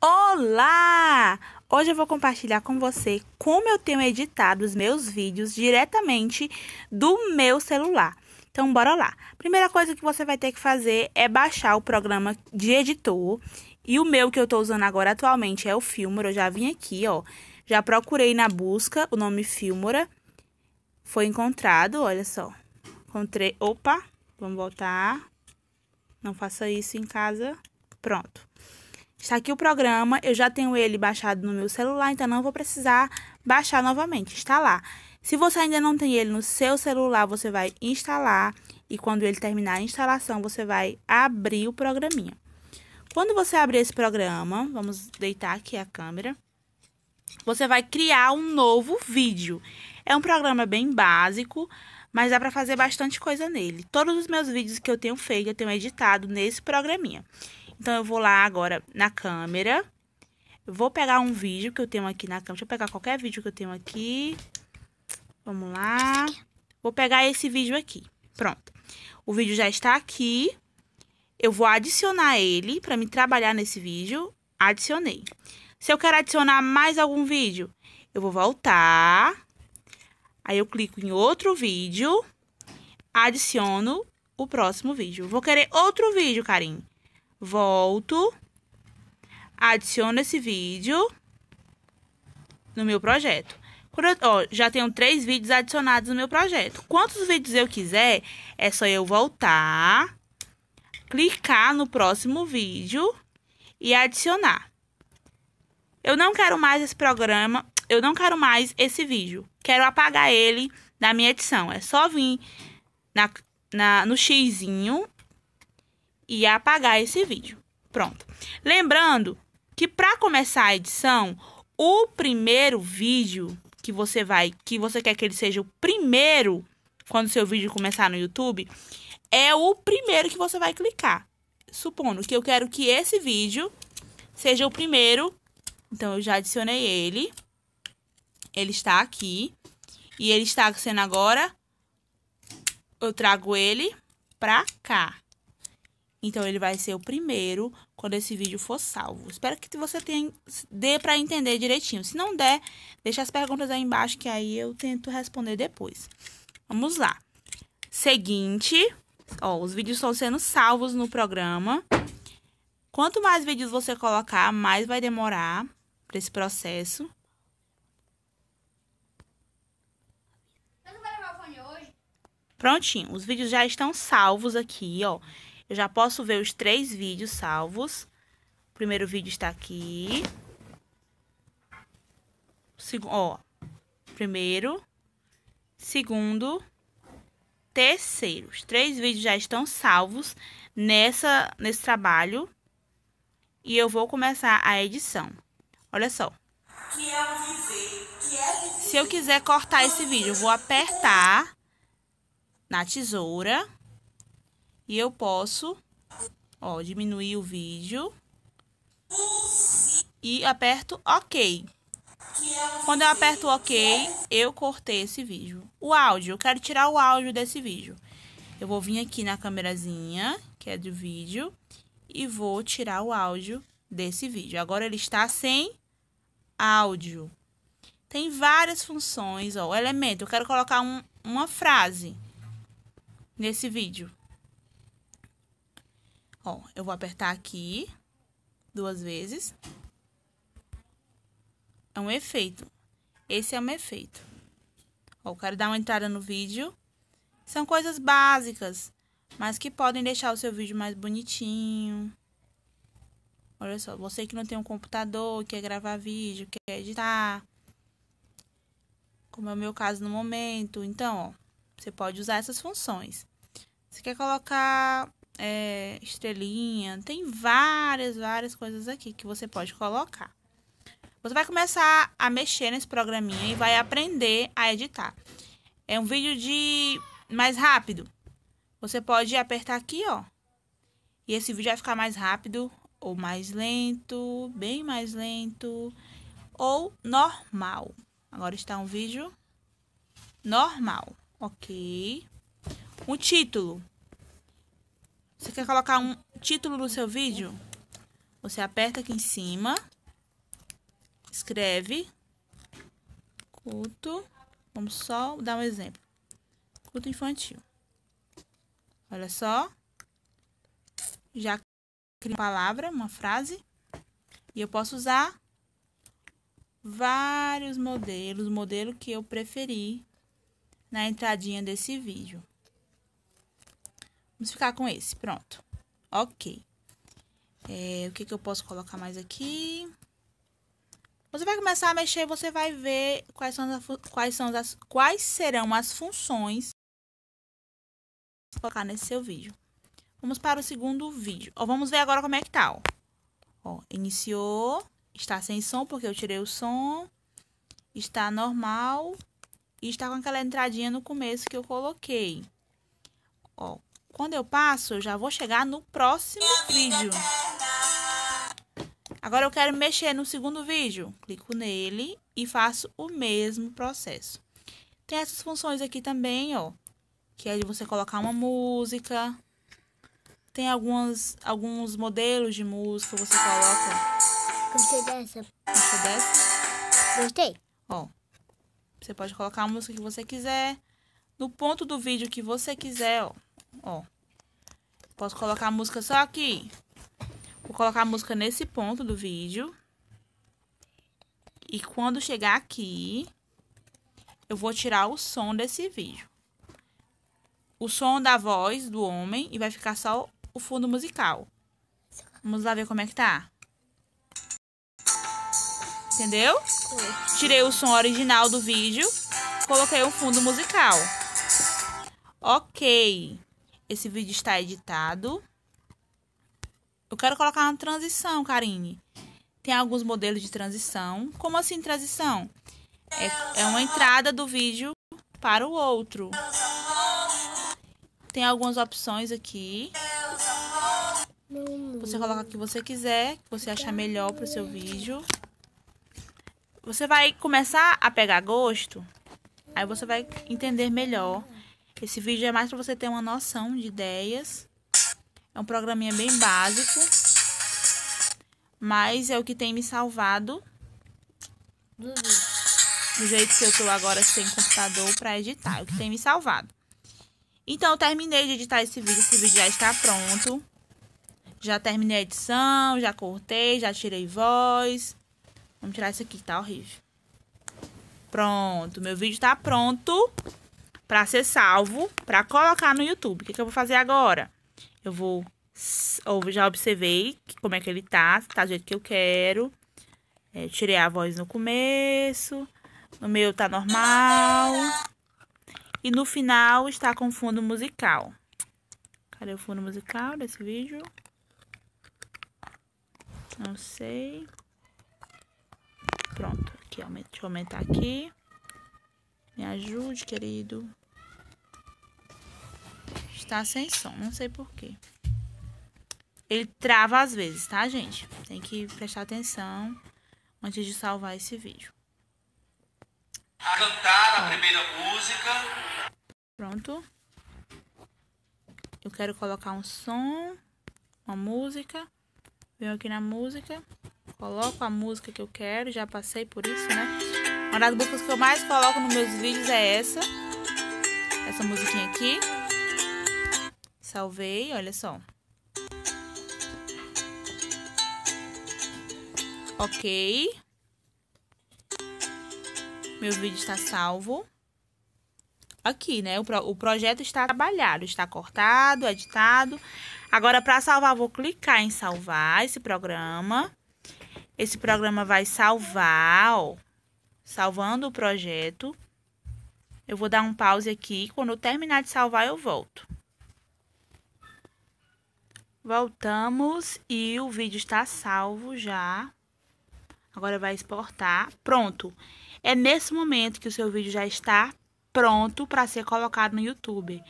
Olá! Hoje eu vou compartilhar com você como eu tenho editado os meus vídeos diretamente do meu celular. Então, bora lá. Primeira coisa que você vai ter que fazer é baixar o programa de editor. E o meu que eu estou usando agora atualmente é o Filmora. Eu já vim aqui, ó. Já procurei na busca o nome Filmora. Foi encontrado, olha só. Encontrei. Opa, vamos voltar. Não faça isso em casa. Pronto. Está aqui o programa, eu já tenho ele baixado no meu celular, então não vou precisar baixar novamente, instalar. Se você ainda não tem ele no seu celular, você vai instalar e quando ele terminar a instalação, você vai abrir o programinha. Quando você abrir esse programa, vamos deitar aqui a câmera, você vai criar um novo vídeo. É um programa bem básico, mas dá para fazer bastante coisa nele. Todos os meus vídeos que eu tenho feito, eu tenho editado nesse programinha. Então, eu vou lá agora na câmera. vou pegar um vídeo que eu tenho aqui na câmera. Deixa eu pegar qualquer vídeo que eu tenho aqui. Vamos lá. Vou pegar esse vídeo aqui. Pronto. O vídeo já está aqui. Eu vou adicionar ele para me trabalhar nesse vídeo. Adicionei. Se eu quero adicionar mais algum vídeo, eu vou voltar. Aí eu clico em outro vídeo. Adiciono o próximo vídeo. Vou querer outro vídeo, carinho volto, adiciono esse vídeo no meu projeto. Eu, ó, já tenho três vídeos adicionados no meu projeto. Quantos vídeos eu quiser, é só eu voltar, clicar no próximo vídeo e adicionar. Eu não quero mais esse programa, eu não quero mais esse vídeo. Quero apagar ele da minha edição. É só vir na, na, no xizinho e apagar esse vídeo. Pronto. Lembrando que para começar a edição, o primeiro vídeo que você vai, que você quer que ele seja o primeiro quando seu vídeo começar no YouTube, é o primeiro que você vai clicar. Supondo que eu quero que esse vídeo seja o primeiro, então eu já adicionei ele. Ele está aqui e ele está sendo agora eu trago ele para cá. Então, ele vai ser o primeiro quando esse vídeo for salvo. Espero que você tenha, dê para entender direitinho. Se não der, deixa as perguntas aí embaixo que aí eu tento responder depois. Vamos lá. Seguinte, ó, os vídeos estão sendo salvos no programa. Quanto mais vídeos você colocar, mais vai demorar para esse processo. Prontinho, os vídeos já estão salvos aqui, ó. Eu já posso ver os três vídeos salvos. O primeiro vídeo está aqui. Segundo, ó, primeiro, segundo, terceiro. Os três vídeos já estão salvos nessa, nesse trabalho. E eu vou começar a edição. Olha só. Se eu quiser cortar esse vídeo, eu vou apertar na tesoura e eu posso, ó, diminuir o vídeo. E aperto OK. Quando eu aperto OK, eu cortei esse vídeo. O áudio, eu quero tirar o áudio desse vídeo. Eu vou vir aqui na câmerazinha, que é do vídeo, e vou tirar o áudio desse vídeo. Agora ele está sem áudio. Tem várias funções, ó, elemento. Eu quero colocar um, uma frase nesse vídeo. Ó, eu vou apertar aqui duas vezes. É um efeito. Esse é um efeito. Ó, eu quero dar uma entrada no vídeo. São coisas básicas, mas que podem deixar o seu vídeo mais bonitinho. Olha só, você que não tem um computador, quer gravar vídeo, quer editar, como é o meu caso no momento. Então, ó, você pode usar essas funções. Você quer colocar é, estrelinha, tem várias, várias coisas aqui que você pode colocar. Você vai começar a mexer nesse programinha e vai aprender a editar. É um vídeo de mais rápido. Você pode apertar aqui, ó. E esse vídeo vai ficar mais rápido ou mais lento, bem mais lento ou normal. Agora está um vídeo normal, ok? o título. Você quer colocar um título no seu vídeo? Você aperta aqui em cima, escreve culto, vamos só dar um exemplo. Culto infantil. Olha só. Já cria uma palavra, uma frase. E eu posso usar vários modelos, o modelo que eu preferi na entradinha desse vídeo. Vamos ficar com esse, pronto. Ok. É, o que, que eu posso colocar mais aqui? Você vai começar a mexer, você vai ver quais são as, quais são as, quais serão as funções que colocar nesse seu vídeo. Vamos para o segundo vídeo. Ó, vamos ver agora como é que tá, ó. ó. iniciou, está sem som porque eu tirei o som, está normal e está com aquela entradinha no começo que eu coloquei. Ó, quando eu passo, eu já vou chegar no próximo vídeo. Agora eu quero mexer no segundo vídeo. Clico nele e faço o mesmo processo. Tem essas funções aqui também, ó. Que é de você colocar uma música. Tem algumas, alguns modelos de música, você coloca... Gostei dessa. Gostei? dessa? Gostei. Ó, você pode colocar a música que você quiser. No ponto do vídeo que você quiser, ó ó. Posso colocar a música só aqui. Vou colocar a música nesse ponto do vídeo. E quando chegar aqui, eu vou tirar o som desse vídeo. O som da voz do homem e vai ficar só o fundo musical. Vamos lá ver como é que tá. Entendeu? Tirei o som original do vídeo, coloquei um fundo musical. Ok. Esse vídeo está editado. Eu quero colocar uma transição, Karine. Tem alguns modelos de transição. Como assim transição? É, é uma entrada do vídeo para o outro. Tem algumas opções aqui. Você coloca o que você quiser, que você achar melhor para o seu vídeo. Você vai começar a pegar gosto, aí você vai entender melhor esse vídeo é mais para você ter uma noção de ideias. É um programinha bem básico. Mas é o que tem me salvado. Do, jeito que eu tô agora sem computador para editar. É o que tem me salvado. Então, eu terminei de editar esse vídeo. Esse vídeo já está pronto. Já terminei a edição, já cortei, já tirei voz. Vamos tirar isso aqui, tá horrível. Pronto, meu vídeo tá pronto para ser salvo, para colocar no YouTube. O que, que eu vou fazer agora? Eu vou ou já observei como é que ele tá, tá do jeito que eu quero. É, tirei a voz no começo, no meio tá normal. E no final está com fundo musical. Cadê o fundo musical desse vídeo? Não sei. Pronto, aqui, deixa eu aumentar aqui. Me ajude, querido tá sem som, não sei porquê. Ele trava às vezes, tá, gente? Tem que prestar atenção antes de salvar esse vídeo. A cantar a primeira música. Pronto. Eu quero colocar um som, uma música. Venho aqui na música, coloco a música que eu quero, já passei por isso, né? Uma das músicas que eu mais coloco nos meus vídeos é essa. Essa musiquinha aqui. Salvei, olha só. Ok. Meu vídeo está salvo. Aqui, né? O, pro, o projeto está trabalhado, está cortado, editado. Agora, para salvar, vou clicar em salvar esse programa. Esse programa vai salvar, ó, salvando o projeto. Eu vou dar um pause aqui. Quando eu terminar de salvar, eu volto. Voltamos e o vídeo está salvo já. Agora vai exportar. Pronto. É nesse momento que o seu vídeo já está pronto para ser colocado no YouTube.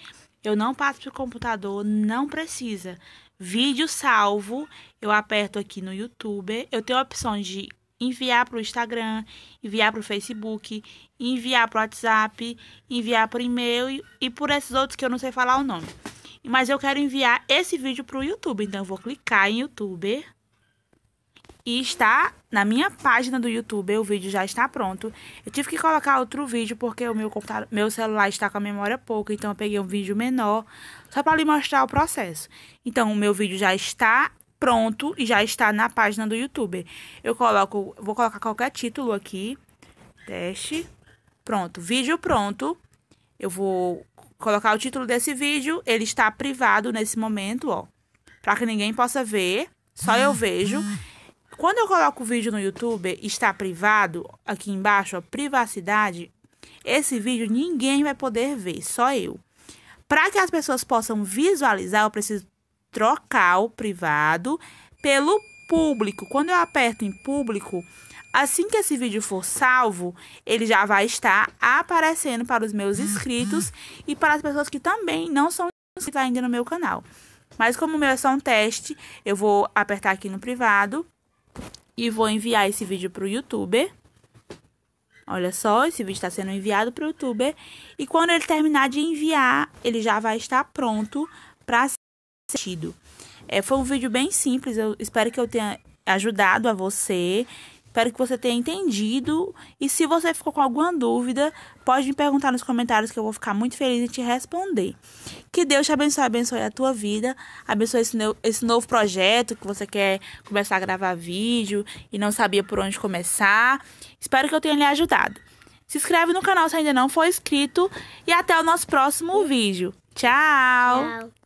Eu não passo para o computador, não precisa. Vídeo salvo, eu aperto aqui no YouTube. Eu tenho a opção de enviar para o Instagram, enviar para o Facebook, enviar para o WhatsApp, enviar o e-mail e por esses outros que eu não sei falar o nome. Mas eu quero enviar esse vídeo para o YouTube, então eu vou clicar em YouTube. E está na minha página do YouTube, o vídeo já está pronto. Eu tive que colocar outro vídeo porque o meu, computador, meu celular está com a memória pouca, então eu peguei um vídeo menor só para lhe mostrar o processo. Então, o meu vídeo já está pronto e já está na página do YouTube. Eu coloco, vou colocar qualquer título aqui. Teste. Pronto, vídeo pronto. Eu vou colocar o título desse vídeo, ele está privado nesse momento, ó. para que ninguém possa ver, só eu vejo. Quando eu coloco o vídeo no YouTube, está privado, aqui embaixo, ó, privacidade, esse vídeo ninguém vai poder ver, só eu. Para que as pessoas possam visualizar, eu preciso trocar o privado pelo público. Quando eu aperto em público, Assim que esse vídeo for salvo, ele já vai estar aparecendo para os meus inscritos e para as pessoas que também não são inscritas ainda no meu canal. Mas como o meu é só um teste, eu vou apertar aqui no privado e vou enviar esse vídeo para o youtuber. Olha só, esse vídeo está sendo enviado para o youtuber. E quando ele terminar de enviar, ele já vai estar pronto para ser assistido. É, foi um vídeo bem simples, eu espero que eu tenha ajudado a você Espero que você tenha entendido. E se você ficou com alguma dúvida, pode me perguntar nos comentários que eu vou ficar muito feliz em te responder. Que Deus te abençoe, abençoe a tua vida, abençoe esse, no, esse novo projeto que você quer começar a gravar vídeo e não sabia por onde começar. Espero que eu tenha lhe ajudado. Se inscreve no canal se ainda não for inscrito e até o nosso próximo vídeo. Tchau! Tchau.